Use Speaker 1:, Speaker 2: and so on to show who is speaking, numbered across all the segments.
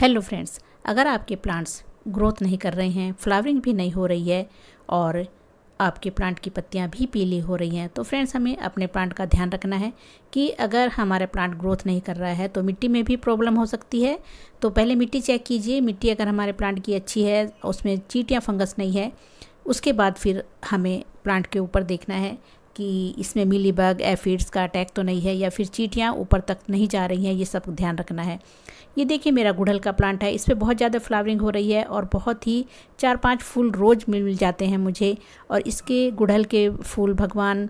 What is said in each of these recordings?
Speaker 1: hello friends अगर आपके plants growth नहीं कर रहे हैं फ्लावरिंग भी नहीं हो रही है और आपके प्लांट की पत्तियां भी पीली हो रही हैं तो फ्रेंड्स हमें अपने प्लांट का ध्यान रखना है कि अगर हमारे प्लांट ग्रोथ नहीं कर रहा है तो मिट्टी में भी प्रॉब्लम हो सकती है तो पहले मिट्टी चेक कीजिए मिट्टी अगर हमारे प्लांट की अच्छी है उसमें चीट या फंगस नहीं है उसके बाद फिर हमें प्लांट के ऊपर देखना है कि इसमें मिली बग एफिड्स का अटैक तो नहीं है या फिर चीटियाँ ऊपर तक नहीं जा रही हैं ये सब ध्यान रखना है ये देखिए मेरा गुड़हल का प्लांट है इस पर बहुत ज़्यादा फ्लावरिंग हो रही है और बहुत ही चार पांच फूल रोज़ मिल जाते हैं मुझे और इसके गुड़हल के फूल भगवान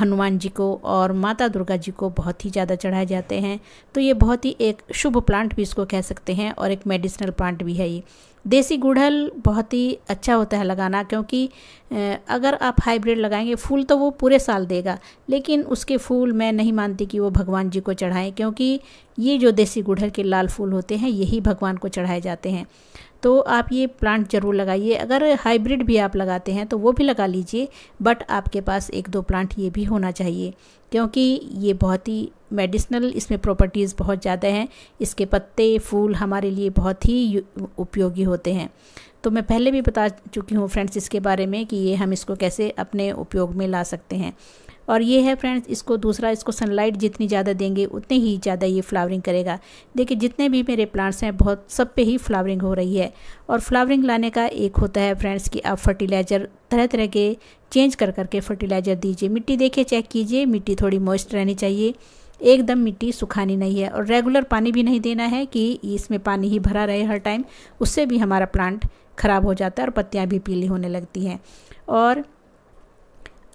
Speaker 1: हनुमान जी को और माता दुर्गा जी को बहुत ही ज़्यादा चढ़ाए जाते हैं तो ये बहुत ही एक शुभ प्लांट भी इसको कह सकते हैं और एक मेडिसिनल प्लांट भी है ये देसी गुड़हल बहुत ही अच्छा होता है लगाना क्योंकि अगर आप हाइब्रिड लगाएंगे फूल तो वो पूरे साल देगा लेकिन उसके फूल मैं नहीं मानती कि वो भगवान जी को चढ़ाएं क्योंकि ये जो देसी गुड़हल के लाल फूल होते हैं यही भगवान को चढ़ाए जाते हैं तो आप ये प्लांट ज़रूर लगाइए अगर हाइब्रिड भी आप लगाते हैं तो वो भी लगा लीजिए बट आपके पास एक दो प्लांट ये भी होना चाहिए क्योंकि ये बहुत ही मेडिसिनल इसमें प्रॉपर्टीज़ बहुत ज़्यादा हैं इसके पत्ते फूल हमारे लिए बहुत ही उपयोगी होते हैं तो मैं पहले भी बता चुकी हूँ फ्रेंड्स इसके बारे में कि ये हम इसको कैसे अपने उपयोग में ला सकते हैं और ये है फ्रेंड्स इसको दूसरा इसको सनलाइट जितनी ज़्यादा देंगे उतने ही ज़्यादा ये फ्लावरिंग करेगा देखिए जितने भी मेरे प्लांट्स हैं बहुत सब पे ही फ्लावरिंग हो रही है और फ्लावरिंग लाने का एक होता है फ्रेंड्स कि आप फर्टिलाइज़र तरह तरह के चेंज कर करके फर्टिलाइज़र दीजिए मिट्टी देखिए चेक कीजिए मिट्टी थोड़ी मॉइस्ट रहनी चाहिए एकदम मिट्टी सुखानी नहीं है और रेगुलर पानी भी नहीं देना है कि इसमें पानी ही भरा रहे हर टाइम उससे भी हमारा प्लांट ख़राब हो जाता है और पत्तियाँ भी पीली होने लगती हैं और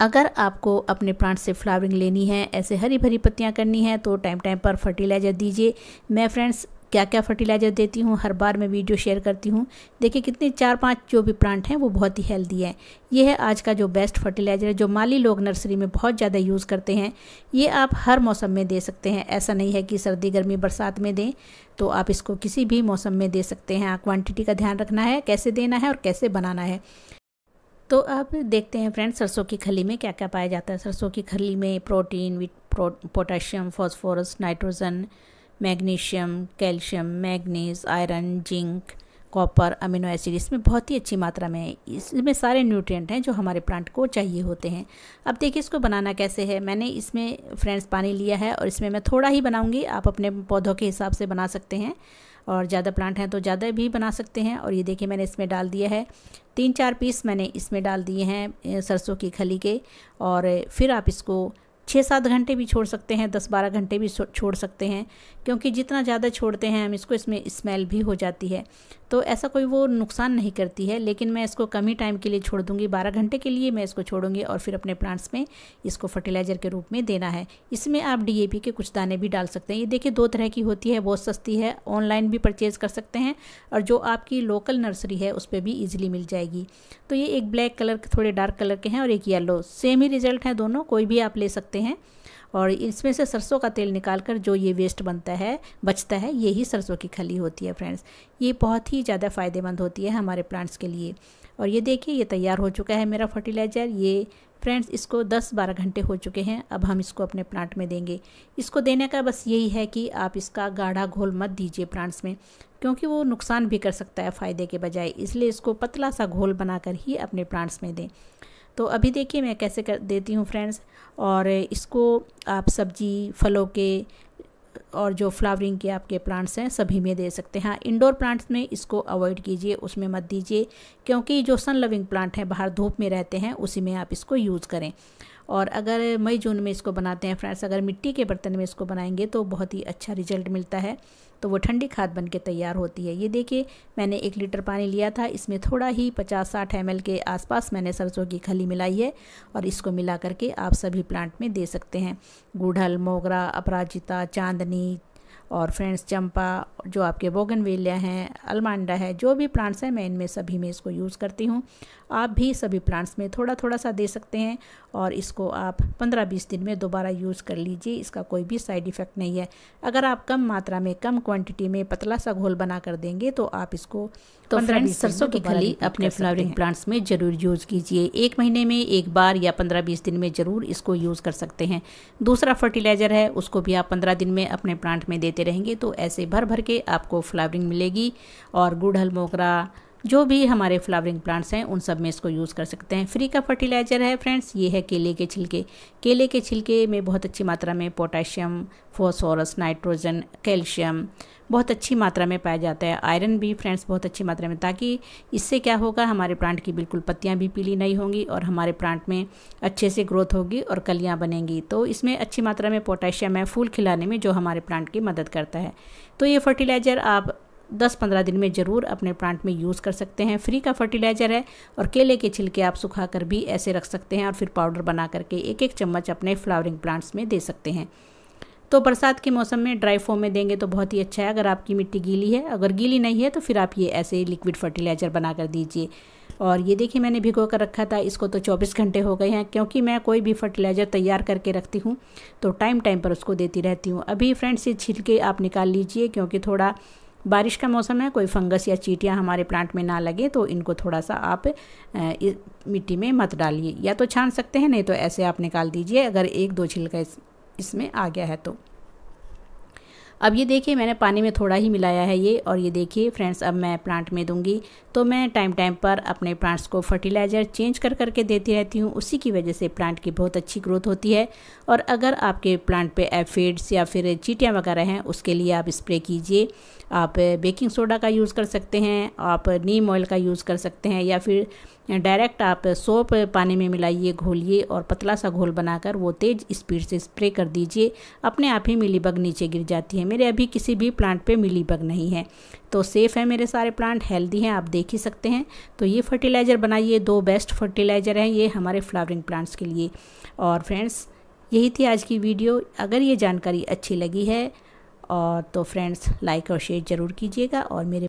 Speaker 1: अगर आपको अपने प्लांट से फ्लावरिंग लेनी है ऐसे हरी भरी पत्तियाँ करनी है तो टाइम टाइम पर फर्टिलाइज़र दीजिए मैं फ्रेंड्स क्या क्या फर्टिलाइज़र देती हूँ हर बार मैं वीडियो शेयर करती हूँ देखिए कितने चार पांच जो भी प्लांट हैं वो बहुत ही हेल्दी है ये है आज का जो बेस्ट फर्टिलाइज़र है जो माली लोग नर्सरी में बहुत ज़्यादा यूज़ करते हैं ये आप हर मौसम में दे सकते हैं ऐसा नहीं है कि सर्दी गर्मी बरसात में दें तो आप इसको किसी भी मौसम में दे सकते हैं क्वान्टिटी का ध्यान रखना है कैसे देना है और कैसे बनाना है तो अब देखते हैं फ्रेंड्स सरसों की खली में क्या क्या पाया जाता है सरसों की खली में प्रोटीन विट प्रो, potassium phosphorus nitrogen magnesium calcium manganese iron zinc copper amino acid इसमें बहुत ही अच्छी मात्रा में है इसमें सारे न्यूट्रिएंट हैं जो हमारे प्लांट को चाहिए होते हैं अब देखिए इसको बनाना कैसे है मैंने इसमें फ्रेंड्स पानी लिया है और इसमें मैं थोड़ा ही बनाऊंगी आप अपने पौधों के हिसाब से बना सकते हैं और ज़्यादा प्लांट हैं तो ज़्यादा भी बना सकते हैं और ये देखिए मैंने इसमें डाल दिया है तीन चार पीस मैंने इसमें डाल दिए हैं सरसों की खली के और फिर आप इसको छः सात घंटे भी छोड़ सकते हैं दस बारह घंटे भी छोड़ सकते हैं क्योंकि जितना ज़्यादा छोड़ते हैं हम इसको इसमें स्मेल भी हो जाती है तो ऐसा कोई वो नुकसान नहीं करती है लेकिन मैं इसको कम ही टाइम के लिए छोड़ दूँगी बारह घंटे के लिए मैं इसको छोड़ूंगी और फिर अपने प्लांट्स में इसको फर्टिलाइज़र के रूप में देना है इसमें आप डी के कुछ दाने भी डाल सकते हैं ये देखिए दो तरह की होती है बहुत सस्ती है ऑनलाइन भी परचेज़ कर सकते हैं और जो आपकी लोकल नर्सरी है उस पर भी ईजिली मिल जाएगी तो ये एक ब्लैक कलर के थोड़े डार्क कलर के हैं और एक येलो सेम ही रिजल्ट हैं दोनों कोई भी आप ले सकते हैं और इसमें से सरसों का तेल निकाल कर जो ये वेस्ट बनता है बचता है यही सरसों की खली होती है फ्रेंड्स ये बहुत ही ज़्यादा फ़ायदेमंद होती है हमारे प्लांट्स के लिए और ये देखिए ये तैयार हो चुका है मेरा फर्टिलाइज़र ये फ्रेंड्स इसको 10-12 घंटे हो चुके हैं अब हम इसको अपने प्लांट में देंगे इसको देने का बस यही है कि आप इसका गाढ़ा घोल मत दीजिए प्लांट्स में क्योंकि वो नुकसान भी कर सकता है फ़ायदे के बजाय इसलिए इसको पतला सा घोल बनाकर ही अपने प्लांट्स में दें तो अभी देखिए मैं कैसे कर देती हूँ फ्रेंड्स और इसको आप सब्जी फलों के और जो फ्लावरिंग के आपके प्लांट्स हैं सभी में दे सकते हैं हाँ इंडोर प्लांट्स में इसको अवॉइड कीजिए उसमें मत दीजिए क्योंकि जो सन लविंग प्लांट हैं बाहर धूप में रहते हैं उसी में आप इसको यूज़ करें और अगर मई जून में इसको बनाते हैं फ्रेंड्स अगर मिट्टी के बर्तन में इसको बनाएंगे तो बहुत ही अच्छा रिजल्ट मिलता है तो वो ठंडी खाद बन के तैयार होती है ये देखिए मैंने एक लीटर पानी लिया था इसमें थोड़ा ही पचास साठ एम के आसपास मैंने सरसों की खली मिलाई है और इसको मिला करके आप सभी प्लांट में दे सकते हैं गुड़हल मोगरा अपराजिता चांदनी और फ्रेंड्स चंपा जो आपके बोगनवेलिया हैं अलमांडा है जो भी प्लांट्स हैं मैं इनमें सभी में इसको यूज़ करती हूँ आप भी सभी प्लांट्स में थोड़ा थोड़ा सा दे सकते हैं और इसको आप 15-20 दिन में दोबारा यूज़ कर लीजिए इसका कोई भी साइड इफ़ेक्ट नहीं है अगर आप कम मात्रा में कम क्वांटिटी में पतला सा घोल बना कर देंगे तो आप इसको तो फ्रेंड्स सरसों की खली अपने फ्लावरिंग प्लांट्स में ज़रूर यूज़ कीजिए एक महीने में एक बार या पंद्रह बीस दिन में ज़रूर इसको यूज़ कर सकते हैं दूसरा फर्टिलाइज़र है उसको भी आप पंद्रह दिन में अपने प्लांट में देते लेते रहेंगे तो ऐसे भर भर के आपको फ्लावरिंग मिलेगी और गुड़हल मोगरा जो भी हमारे फ्लावरिंग प्लांट्स हैं उन सब में इसको यूज़ कर सकते हैं फ्री का फर्टिलाइज़र है फ्रेंड्स ये है केले के छिलके केले के छिलके में बहुत अच्छी मात्रा में पोटाशियम फॉस्फोरस नाइट्रोजन कैल्शियम बहुत अच्छी मात्रा में पाया जाता है आयरन भी फ्रेंड्स बहुत अच्छी मात्रा में ताकि इससे क्या होगा हमारे प्लांट की बिल्कुल पत्तियाँ भी पीली नहीं होंगी और हमारे प्लांट में अच्छे से ग्रोथ होगी और कलियाँ बनेंगी तो इसमें अच्छी मात्रा में पोटाशियम है फूल खिलाने में जो हमारे प्लांट की मदद करता है तो ये फर्टिलाइज़र आप दस पंद्रह दिन में ज़रूर अपने प्लांट में यूज़ कर सकते हैं फ्री का फर्टिलाइज़र है और केले के छिलके आप सुखा कर भी ऐसे रख सकते हैं और फिर पाउडर बना करके एक एक चम्मच अपने फ्लावरिंग प्लांट्स में दे सकते हैं तो बरसात के मौसम में ड्राई फॉर्म में देंगे तो बहुत ही अच्छा है अगर आपकी मिट्टी गीली है अगर गीली नहीं है तो फिर आप ये ऐसे लिक्विड फर्टिलाइज़र बना कर दीजिए और ये देखिए मैंने भिगो कर रखा था इसको तो 24 घंटे हो गए हैं क्योंकि मैं कोई भी फर्टिलाइज़र तैयार करके रखती हूँ तो टाइम टाइम पर उसको देती रहती हूँ अभी फ्रेंड्स ये छिलके आप निकाल लीजिए क्योंकि थोड़ा बारिश का मौसम है कोई फंगस या चीटियाँ हमारे प्लांट में ना लगे तो इनको थोड़ा सा आप मिट्टी में मत डालिए या तो छान सकते हैं नहीं तो ऐसे आप निकाल दीजिए अगर एक दो छिलका इसमें आ गया है तो अब ये देखिए मैंने पानी में थोड़ा ही मिलाया है ये और ये देखिए फ्रेंड्स अब मैं प्लांट में दूंगी तो मैं टाइम टाइम पर अपने प्लांट्स को फर्टिलाइज़र चेंज कर करके देती रहती हूँ उसी की वजह से प्लांट की बहुत अच्छी ग्रोथ होती है और अगर आपके प्लांट पे एफिड्स या फिर चीटियाँ वगैरह हैं उसके लिए आप स्प्रे कीजिए आप बेकिंग सोडा का यूज़ कर सकते हैं आप नीम ऑयल का यूज़ कर सकते हैं या फिर डायरेक्ट आप सोप पानी में मिलाइए घोलिए और पतला सा घोल बनाकर वो तेज़ स्पीड से स्प्रे कर दीजिए अपने आप ही मिलीबग नीचे गिर जाती है मेरे अभी किसी भी प्लांट पे मिलीबग नहीं है तो सेफ़ है मेरे सारे प्लांट हेल्दी हैं आप देख ही सकते हैं तो ये फर्टिलाइज़र बनाइए दो बेस्ट फर्टिलाइज़र हैं ये हमारे फ्लावरिंग प्लांट्स के लिए और फ्रेंड्स यही थी आज की वीडियो अगर ये जानकारी अच्छी लगी है और तो फ्रेंड्स लाइक और शेयर ज़रूर कीजिएगा और मेरे